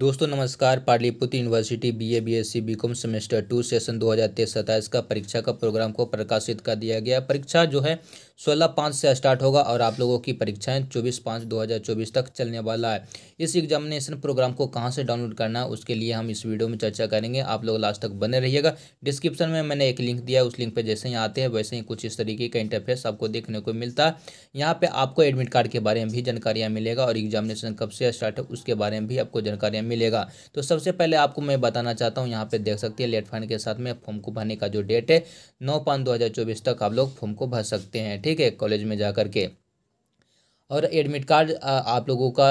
दोस्तों नमस्कार Patliputra university BA BSc BCom semester two session दो हज़ार तेईस सत्ताईस का परीक्षा का प्रोग्राम को प्रकाशित कर दिया गया परीक्षा जो है सोलह पाँच से स्टार्ट होगा और आप लोगों की परीक्षाएं चौबीस पाँच दो हज़ार चौबीस तक चलने वाला है इस एग्जामिनेशन प्रोग्राम को कहाँ से डाउनलोड करना है उसके लिए हम इस वीडियो में चर्चा करेंगे आप लोग लास्ट तक बने रहिएगा डिस्क्रिप्शन में मैंने एक लिंक दिया उस लिंक पर जैसे ही आते हैं वैसे ही कुछ इस तरीके का इंटरफेस आपको देखने को मिलता है यहाँ पर आपको एडमिट कार्ड के बारे में भी जानकारियाँ मिलेगा और एग्जामिनेशन कब से स्टार्ट है उसके बारे में भी आपको जानकारियाँ मिलेगा तो सबसे पहले आपको मैं बताना चाहता हूँ यहाँ पे देख सकते हैं लेट फाइन के साथ में फॉर्म को भरने का जो डेट है नौ पाँच दो हज़ार चौबीस तक आप लोग फॉर्म को भर सकते हैं ठीक है कॉलेज में जा के और एडमिट कार्ड आप लोगों का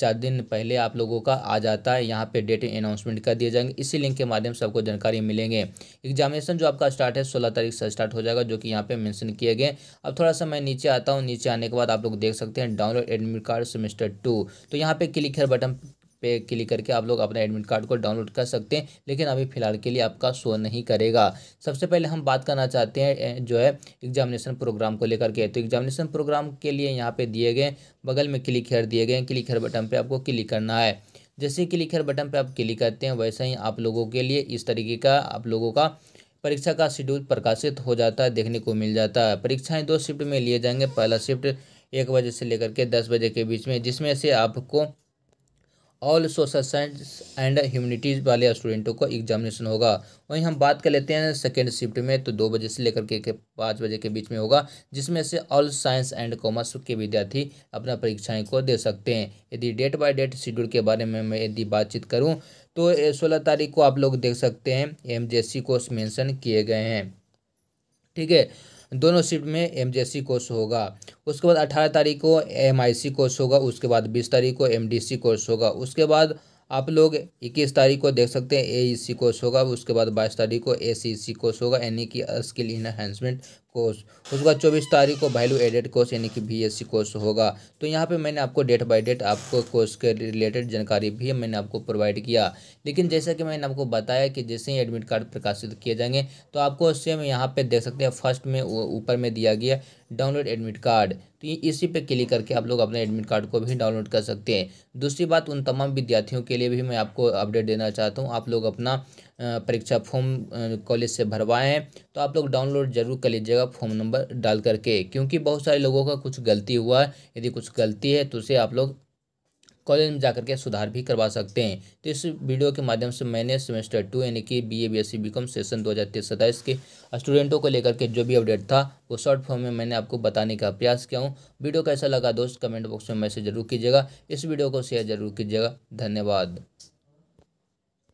चार दिन पहले आप लोगों का आ जाता है यहाँ पे डेट अनाउंसमेंट कर दिए जाएंगे इसी लिंक के माध्यम से आपको जानकारी मिलेंगे एग्जामिनेशन जो आपका स्टार्ट है सोलह तारीख से स्टार्ट हो जाएगा जो कि यहाँ पे मेंशन किए गए अब थोड़ा सा मैं नीचे आता हूँ नीचे आने के बाद आप लोग देख सकते हैं download admit card semester two तो यहाँ पर क्लिक हेयर बटन पे क्लिक करके आप लोग अपना एडमिट कार्ड को डाउनलोड कर सकते हैं लेकिन अभी फ़िलहाल के लिए आपका शो नहीं करेगा सबसे पहले हम बात करना चाहते हैं जो है एग्जामिनेशन प्रोग्राम को लेकर के तो एग्जामिनेशन प्रोग्राम के लिए यहाँ पर दिए गए बगल में क्लिक हेयर दिए गए क्लिक हेयर बटन पर आपको क्लिक करना है जैसे क्लिक हेयर बटन पर आप क्लिक करते हैं वैसे ही आप लोगों के लिए इस तरीके का आप लोगों का परीक्षा का शेड्यूल प्रकाशित हो जाता है देखने को मिल जाता है परीक्षाएं दो शिफ्ट में लिए जाएंगे पहला शिफ्ट एक बजे से लेकर के दस बजे के बीच में जिसमें से आपको all social science and humanities वाले स्टूडेंटों का एग्जामिनेशन होगा वहीं हम बात कर लेते हैं सेकेंड शिफ्ट में तो दो बजे से लेकर के, पाँच बजे के बीच में होगा जिसमें से ऑल साइंस एंड कॉमर्स के विद्यार्थी अपना परीक्षाएं को दे सकते हैं यदि डेट बाय डेट शेड्यूल के बारे में मैं यदि बातचीत करूँ तो सोलह तारीख को आप लोग देख सकते हैं एम कोर्स मैंसन किए गए हैं ठीक है दोनों शिफ्ट में एम कोर्स होगा उसके बाद अठारह तारीख को एम कोर्स होगा उसके बाद बीस तारीख को एम कोर्स होगा उसके बाद आप लोग इक्कीस तारीख को देख सकते हैं ए कोर्स e होगा उसके बाद बाईस तारीख को ए कोर्स e होगा यानी कि स्किल इन्हेंसमेंट कोर्स उसके बाद चौबीस तारीख को वैल्यू एडेड कोर्स यानी कि बी एस कोर्स होगा तो यहाँ पे मैंने आपको डेट बाय डेट आपको कोर्स के रिलेटेड जानकारी भी मैंने आपको प्रोवाइड किया लेकिन जैसा कि मैंने आपको बताया कि जैसे ही एडमिट कार्ड प्रकाशित किए जाएंगे तो आपको सेम यहाँ पे देख सकते हैं फर्स्ट में ऊपर में दिया गया डाउनलोड एडमिट कार्ड तो इसी पे क्लिक करके आप लोग अपने एडमिट कार्ड को भी डाउनलोड कर सकते हैं दूसरी बात उन तमाम विद्यार्थियों के लिए भी मैं आपको अपडेट देना चाहता हूँ आप लोग अपना परीक्षा फॉर्म कॉलेज से हैं तो आप लोग डाउनलोड जरूर कर लीजिएगा फॉर्म नंबर डाल करके क्योंकि बहुत सारे लोगों का कुछ गलती हुआ है यदि कुछ गलती है तो उसे आप लोग कॉलेज में जा करके सुधार भी करवा सकते हैं तो इस वीडियो के माध्यम से मैंने सेमेस्टर टू यानी कि B A B S C BCom session दो हज़ार तेईस सत्ताईस के स्टूडेंटों को लेकर के जो भी अपडेट था वो शॉर्ट फॉर्म में मैंने आपको बताने का प्रयास किया हूँ वीडियो कैसा लगा दोस्त कमेंट बॉक्स में मैसेज जरूर कीजिएगा इस वीडियो को शेयर जरूर कीजिएगा धन्यवाद